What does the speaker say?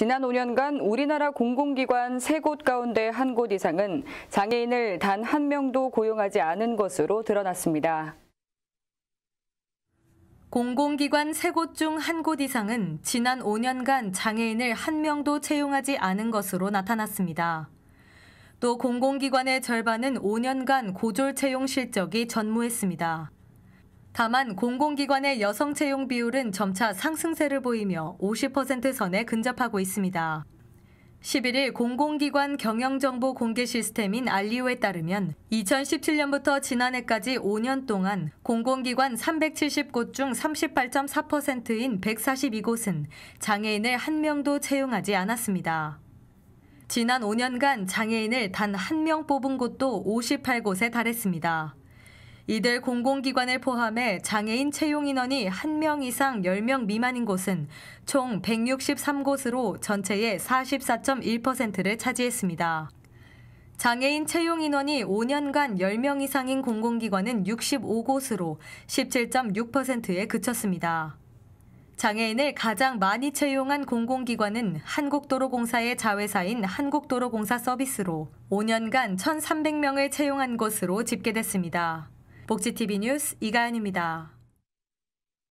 지난 5년간 우리나라 공공기관 3곳 가운데 한 곳 이상은 장애인을 단 한 명도 고용하지 않은 것으로 드러났습니다. 공공기관 3곳 중 한 곳 이상은 지난 5년간 장애인을 한 명도 채용하지 않은 것으로 나타났습니다. 또 공공기관의 절반은 5년간 고졸 채용 실적이 전무했습니다. 다만 공공기관의 여성 채용 비율은 점차 상승세를 보이며 50% 선에 근접하고 있습니다. 11일 공공기관 경영정보 공개 시스템인 알리오에 따르면 2017년부터 지난해까지 5년 동안 공공기관 370곳 중 38.4%인 142곳은 장애인을 한 명도 채용하지 않았습니다. 지난 5년간 장애인을 단 한 명 뽑은 곳도 58곳에 달했습니다. 이들 공공기관을 포함해 장애인 채용 인원이 1명 이상 10명 미만인 곳은 총 163곳으로 전체의 44.1%를 차지했습니다. 장애인 채용 인원이 5년간 10명 이상인 공공기관은 65곳으로 17.6%에 그쳤습니다. 장애인을 가장 많이 채용한 공공기관은 한국도로공사의 자회사인 한국도로공사 서비스로 5년간 1,300명을 채용한 것으로 집계됐습니다. 복지TV 뉴스 이가은입니다.